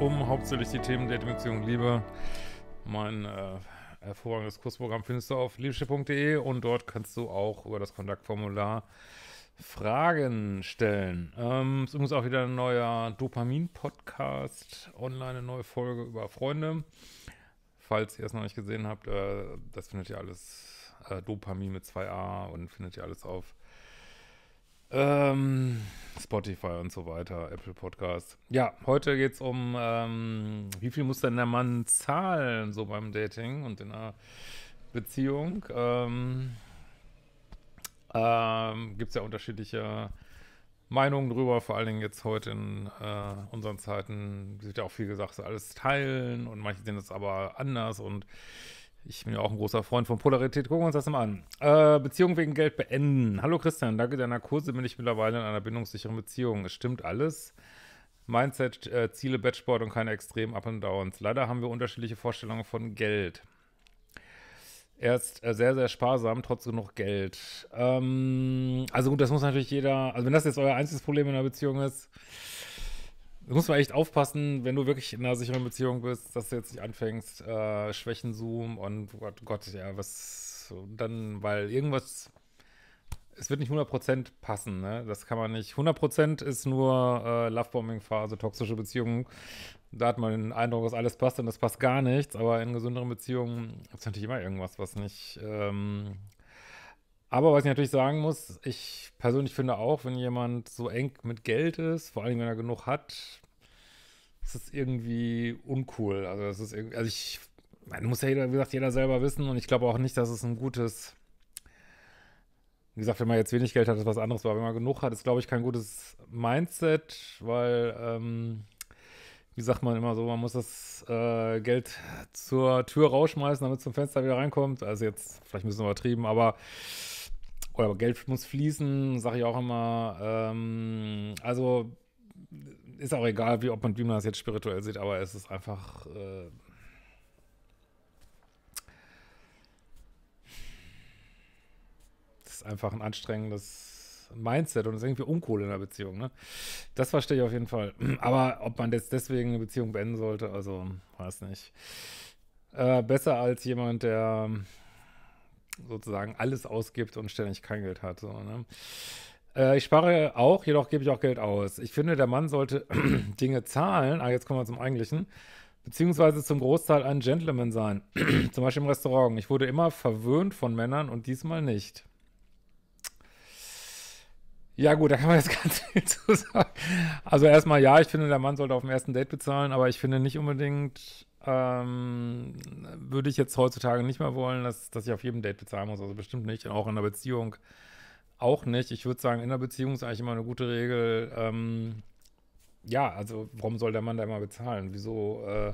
um hauptsächlich die Themen Dating, Beziehung, Liebe. Mein äh, hervorragendes Kursprogramm findest du auf liebsche.de und dort kannst du auch über das Kontaktformular Fragen stellen. Ähm, es ist übrigens auch wieder ein neuer Dopamin-Podcast, online eine neue Folge über Freunde. Falls ihr es noch nicht gesehen habt, äh, das findet ihr alles, äh, Dopamin mit 2a und findet ihr alles auf ähm, Spotify und so weiter, Apple Podcast. Ja, heute geht es um, ähm, wie viel muss denn der Mann zahlen, so beim Dating und in einer Beziehung. Ähm, ähm, Gibt es ja unterschiedliche Meinungen drüber, vor allen Dingen jetzt heute in äh, unseren Zeiten Es wird ja auch viel gesagt, so alles teilen und manche sehen das aber anders und ich bin ja auch ein großer Freund von Polarität. Gucken wir uns das mal an. Äh, Beziehung wegen Geld beenden. Hallo Christian, danke deiner Kurse bin ich mittlerweile in einer bindungssicheren Beziehung. Es stimmt alles. Mindset, äh, Ziele, Batchboard und keine extremen Up and Downs. Leider haben wir unterschiedliche Vorstellungen von Geld. Er ist äh, sehr, sehr sparsam, trotz genug Geld. Ähm, also gut, das muss natürlich jeder, also wenn das jetzt euer einziges Problem in einer Beziehung ist, da muss man echt aufpassen, wenn du wirklich in einer sicheren Beziehung bist, dass du jetzt nicht anfängst, äh, Schwächen zoomen und Gott, Gott, ja, was dann, weil irgendwas, es wird nicht 100% passen, ne? Das kann man nicht. 100% ist nur äh, Lovebombing-Phase, toxische Beziehungen. Da hat man den Eindruck, dass alles passt und das passt gar nichts, aber in gesünderen Beziehungen ist natürlich immer irgendwas, was nicht ähm, aber was ich natürlich sagen muss, ich persönlich finde auch, wenn jemand so eng mit Geld ist, vor allem wenn er genug hat, ist es irgendwie uncool. Also das ist irgendwie, also ich, man muss ja jeder, wie gesagt, jeder selber wissen und ich glaube auch nicht, dass es ein gutes, wie gesagt, wenn man jetzt wenig Geld hat, ist was anderes, aber wenn man genug hat, ist glaube ich kein gutes Mindset, weil, ähm, wie sagt man immer so, man muss das äh, Geld zur Tür rausschmeißen, damit es zum Fenster wieder reinkommt. Also jetzt, vielleicht ein bisschen übertrieben, aber aber Geld muss fließen, sage ich auch immer. Ähm, also ist auch egal, wie ob man, wie man das jetzt spirituell sieht, aber es ist einfach. Äh, ist einfach ein anstrengendes Mindset und ist irgendwie uncool in der Beziehung. Ne? Das verstehe ich auf jeden Fall. Aber ob man jetzt deswegen eine Beziehung beenden sollte, also weiß nicht. Äh, besser als jemand, der sozusagen alles ausgibt und ständig kein Geld hat. So, ne? äh, ich spare auch, jedoch gebe ich auch Geld aus. Ich finde, der Mann sollte Dinge zahlen. Ah, jetzt kommen wir zum Eigentlichen. Beziehungsweise zum Großteil ein Gentleman sein. zum Beispiel im Restaurant. Ich wurde immer verwöhnt von Männern und diesmal nicht. Ja, gut, da kann man jetzt ganz viel zu sagen. Also erstmal ja, ich finde, der Mann sollte auf dem ersten Date bezahlen, aber ich finde nicht unbedingt, ähm, würde ich jetzt heutzutage nicht mehr wollen, dass, dass ich auf jedem Date bezahlen muss. Also bestimmt nicht. Auch in der Beziehung auch nicht. Ich würde sagen, in der Beziehung ist eigentlich immer eine gute Regel. Ähm, ja, also warum soll der Mann da immer bezahlen? Wieso äh,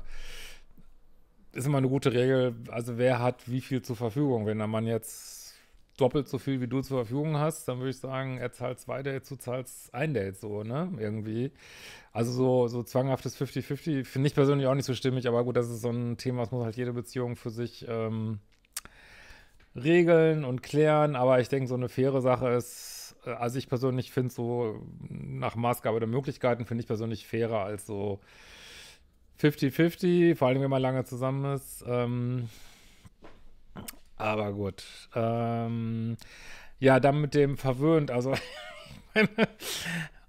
ist immer eine gute Regel, also wer hat wie viel zur Verfügung? Wenn der Mann jetzt doppelt so viel, wie du zur Verfügung hast, dann würde ich sagen, er zahlt zwei Dates, du zahlst ein Date so, ne? Irgendwie. Also so, so zwanghaftes 50-50 finde ich persönlich auch nicht so stimmig, aber gut, das ist so ein Thema, das muss halt jede Beziehung für sich ähm, regeln und klären. Aber ich denke, so eine faire Sache ist, äh, also ich persönlich finde so nach Maßgabe der Möglichkeiten, finde ich persönlich fairer als so 50-50, vor allem wenn man lange zusammen ist. Ähm, aber gut. Ähm, ja, dann mit dem verwöhnt. Also, ich meine,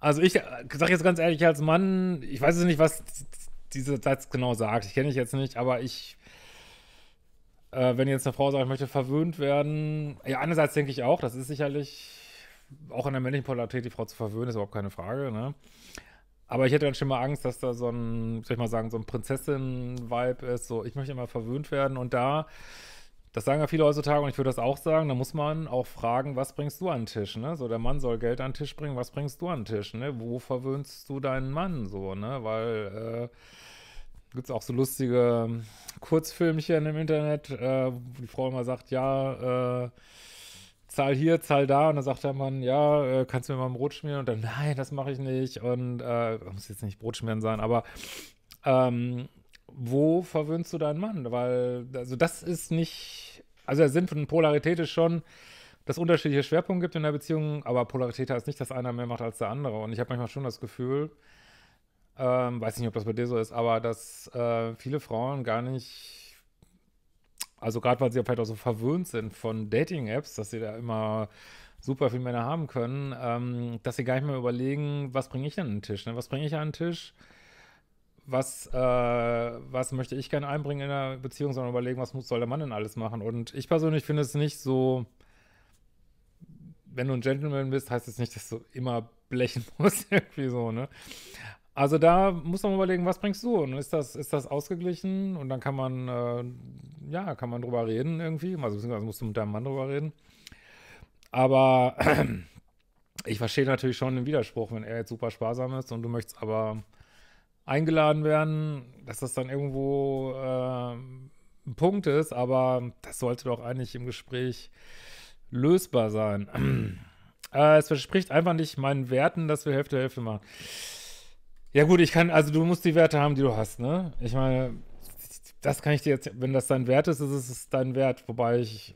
also ich sage jetzt ganz ehrlich als Mann, ich weiß jetzt nicht, was dieser Satz genau sagt. Ich kenne ich jetzt nicht, aber ich, äh, wenn jetzt eine Frau sagt, ich möchte verwöhnt werden, ja, einerseits denke ich auch, das ist sicherlich auch in der männlichen Polarität die Frau zu verwöhnen, ist überhaupt keine Frage, ne? Aber ich hätte dann schon mal Angst, dass da so ein, soll ich mal sagen, so ein Prinzessin-Vibe ist, so ich möchte immer verwöhnt werden und da das sagen ja viele heutzutage und ich würde das auch sagen. Da muss man auch fragen, was bringst du an den Tisch? Ne? So, der Mann soll Geld an den Tisch bringen, was bringst du an den Tisch? Ne? Wo verwöhnst du deinen Mann so? Ne? Weil äh, gibt es auch so lustige Kurzfilmchen im Internet, äh, wo die Frau immer sagt: Ja, äh, zahl hier, zahl da. Und dann sagt der Mann, ja, äh, kannst du mir mal ein Brot schmieren? Und dann, nein, das mache ich nicht. Und äh, muss jetzt nicht Brot schmieren sein, aber ähm, wo verwöhnst du deinen Mann? Weil, also das ist nicht, also der Sinn von Polarität ist schon, dass es unterschiedliche Schwerpunkte gibt in der Beziehung, aber Polarität heißt nicht, dass einer mehr macht als der andere. Und ich habe manchmal schon das Gefühl, ähm, weiß nicht, ob das bei dir so ist, aber dass äh, viele Frauen gar nicht, also gerade weil sie vielleicht auch so verwöhnt sind von Dating-Apps, dass sie da immer super viele Männer haben können, ähm, dass sie gar nicht mehr überlegen, was bringe ich an den Tisch? Ne? Was bringe ich an den Tisch? was, äh, was möchte ich gerne einbringen in der Beziehung, sondern überlegen, was muss, soll der Mann denn alles machen. Und ich persönlich finde es nicht so, wenn du ein Gentleman bist, heißt es das nicht, dass du immer blechen musst, irgendwie so, ne? Also da muss man überlegen, was bringst du? Und ist das, ist das ausgeglichen? Und dann kann man, äh, ja, kann man drüber reden irgendwie. Also beziehungsweise musst du mit deinem Mann drüber reden. Aber ich verstehe natürlich schon den Widerspruch, wenn er jetzt super sparsam ist und du möchtest aber eingeladen werden, dass das dann irgendwo äh, ein Punkt ist, aber das sollte doch eigentlich im Gespräch lösbar sein. äh, es verspricht einfach nicht meinen Werten, dass wir Hälfte Hälfte machen. Ja gut, ich kann, also du musst die Werte haben, die du hast, ne? Ich meine, das kann ich dir jetzt, wenn das dein Wert ist, ist es dein Wert, wobei ich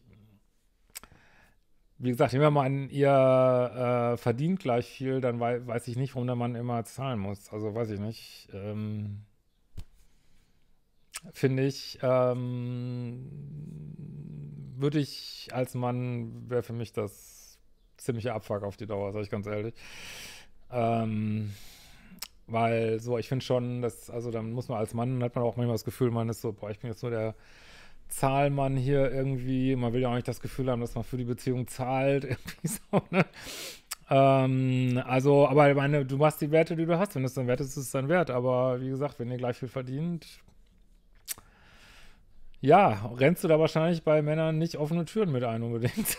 wie gesagt, nehmen wir mal an, ihr äh, verdient gleich viel, dann wei weiß ich nicht, warum der Mann immer zahlen muss. Also weiß ich nicht. Ähm, Finde ich, ähm, würde ich als Mann, wäre für mich das ziemliche Abfuck auf die Dauer, sage ich ganz ehrlich. Ähm, weil so, ich finde schon, dass, also dann muss man als Mann, hat man auch manchmal das Gefühl, man ist so, boah, ich bin jetzt nur der zahlt man hier irgendwie, man will ja auch nicht das Gefühl haben, dass man für die Beziehung zahlt, irgendwie so, ne? Ähm, also, aber ich meine, du machst die Werte, die du hast. Wenn es dein Wert ist, ist es dein Wert. Aber wie gesagt, wenn ihr gleich viel verdient, ja, rennst du da wahrscheinlich bei Männern nicht offene Türen mit ein unbedingt.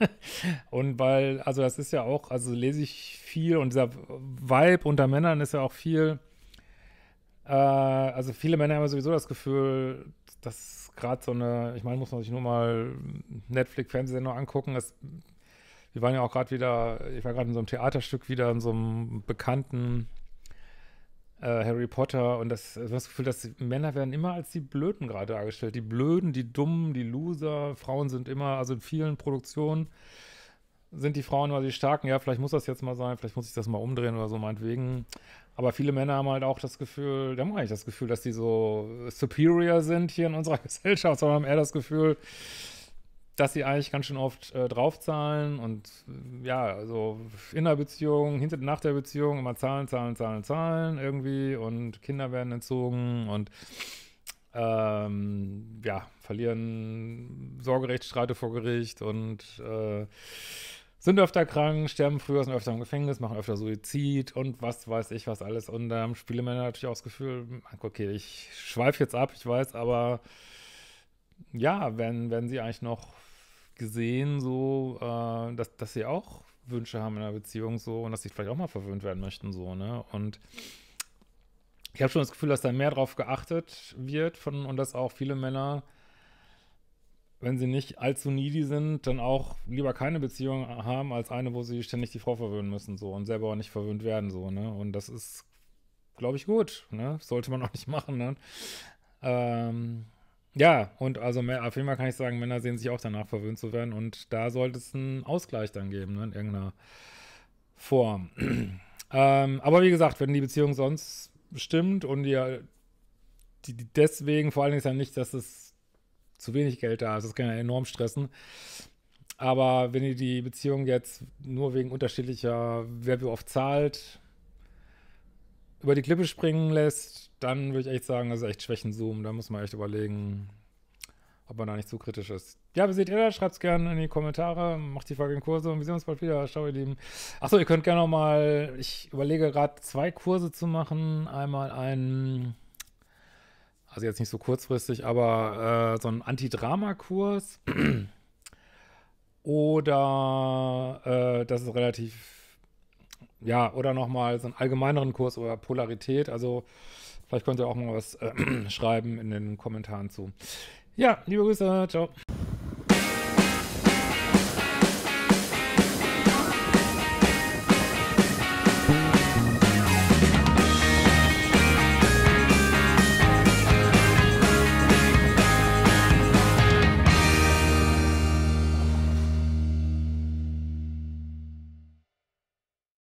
und weil, also das ist ja auch, also lese ich viel und dieser Vibe unter Männern ist ja auch viel, äh, also viele Männer haben sowieso das Gefühl, dass das gerade so eine, ich meine, muss man sich nur mal Netflix-Fernsehsendung angucken. Das, wir waren ja auch gerade wieder, ich war gerade in so einem Theaterstück wieder, in so einem bekannten äh, Harry Potter und das, also das Gefühl, dass Männer werden immer als die Blöden gerade dargestellt. Die Blöden, die Dummen, die Loser, Frauen sind immer, also in vielen Produktionen sind die Frauen immer die Starken. Ja, vielleicht muss das jetzt mal sein, vielleicht muss ich das mal umdrehen oder so, meinetwegen. Aber viele Männer haben halt auch das Gefühl, die haben eigentlich das Gefühl, dass die so superior sind hier in unserer Gesellschaft, sondern haben eher das Gefühl, dass sie eigentlich ganz schön oft äh, draufzahlen und äh, ja, also in der Beziehung, hinter, nach der Beziehung immer zahlen, zahlen, zahlen, zahlen irgendwie und Kinder werden entzogen und ähm, ja, verlieren Sorgerechtsstreite vor Gericht und äh, sind öfter krank, sterben früher, sind öfter im Gefängnis, machen öfter Suizid und was weiß ich was alles. Und da haben Spielemänner natürlich auch das Gefühl, okay, ich schweife jetzt ab, ich weiß, aber ja, wenn, werden sie eigentlich noch gesehen, so, äh, dass, dass sie auch Wünsche haben in einer Beziehung so und dass sie vielleicht auch mal verwöhnt werden möchten, so, ne? Und ich habe schon das Gefühl, dass da mehr drauf geachtet wird von und dass auch viele Männer wenn sie nicht allzu needy sind, dann auch lieber keine Beziehung haben, als eine, wo sie ständig die Frau verwöhnen müssen, so, und selber auch nicht verwöhnt werden, so, ne? Und das ist, glaube ich, gut, ne? Sollte man auch nicht machen, ne? Ähm, ja, und also mehr, auf jeden Fall kann ich sagen, Männer sehen sich auch danach verwöhnt zu werden und da sollte es einen Ausgleich dann geben, ne, in irgendeiner Form. ähm, aber wie gesagt, wenn die Beziehung sonst stimmt und ihr die, die deswegen, vor allen Dingen ist ja nicht, dass es zu wenig Geld da ist. Das kann ja enorm stressen. Aber wenn ihr die Beziehung jetzt nur wegen unterschiedlicher, wer wie oft zahlt, über die Klippe springen lässt, dann würde ich echt sagen, das ist echt Schwächenzoom. Da muss man echt überlegen, ob man da nicht zu kritisch ist. Ja, wie seht ihr das? Schreibt es gerne in die Kommentare, macht die Folge in Kurse und wir sehen uns bald wieder. Ciao, ihr Lieben. Achso, ihr könnt gerne nochmal, ich überlege gerade zwei Kurse zu machen. Einmal einen also jetzt nicht so kurzfristig, aber äh, so einen Anti-Drama-Kurs oder äh, das ist relativ, ja, oder nochmal so einen allgemeineren Kurs über Polarität. Also vielleicht könnt ihr auch mal was äh, schreiben in den Kommentaren zu. Ja, liebe Grüße, ciao.